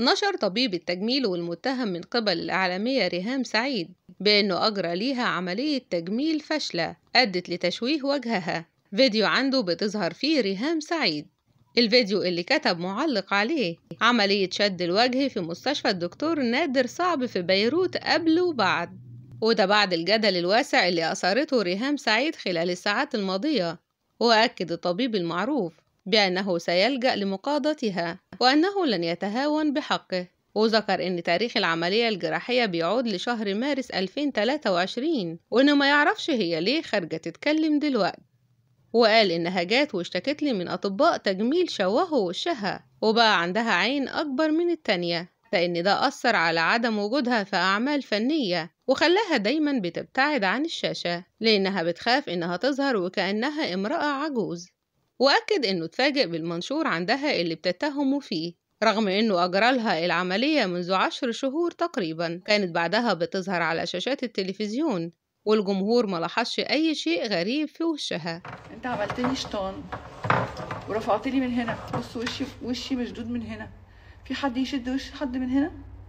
نشر طبيب التجميل والمتهم من قبل الإعلامية ريهام سعيد بأنه أجرى ليها عملية تجميل فاشلة أدت لتشويه وجهها فيديو عنده بتظهر فيه ريهام سعيد الفيديو اللي كتب معلق عليه عملية شد الوجه في مستشفى الدكتور نادر صعب في بيروت قبل وبعد وده بعد الجدل الواسع اللي أثارته ريهام سعيد خلال الساعات الماضية وأكد الطبيب المعروف بأنه سيلجأ لمقاضتها وأنه لن يتهاون بحقه وذكر أن تاريخ العملية الجراحية بيعود لشهر مارس 2023 وأنه ما يعرفش هي ليه خارجة تتكلم دلوقتي وقال إنها جات واشتكت لي من أطباء تجميل شوهوا وشها وبقى عندها عين أكبر من التانية لأن ده أثر على عدم وجودها في أعمال فنية وخلاها دايما بتبتعد عن الشاشة لأنها بتخاف إنها تظهر وكأنها امرأة عجوز وأكد أنه اتفاجئ بالمنشور عندها اللي بتتهمه فيه رغم أنه أجرى لها العملية منذ عشر شهور تقريبا كانت بعدها بتظهر على شاشات التلفزيون والجمهور ملاحظش أي شيء غريب في وشها أنت عملتني شطان، ورفعتني من هنا بص وشي وشي مشدود من هنا في حد يشد وش حد من هنا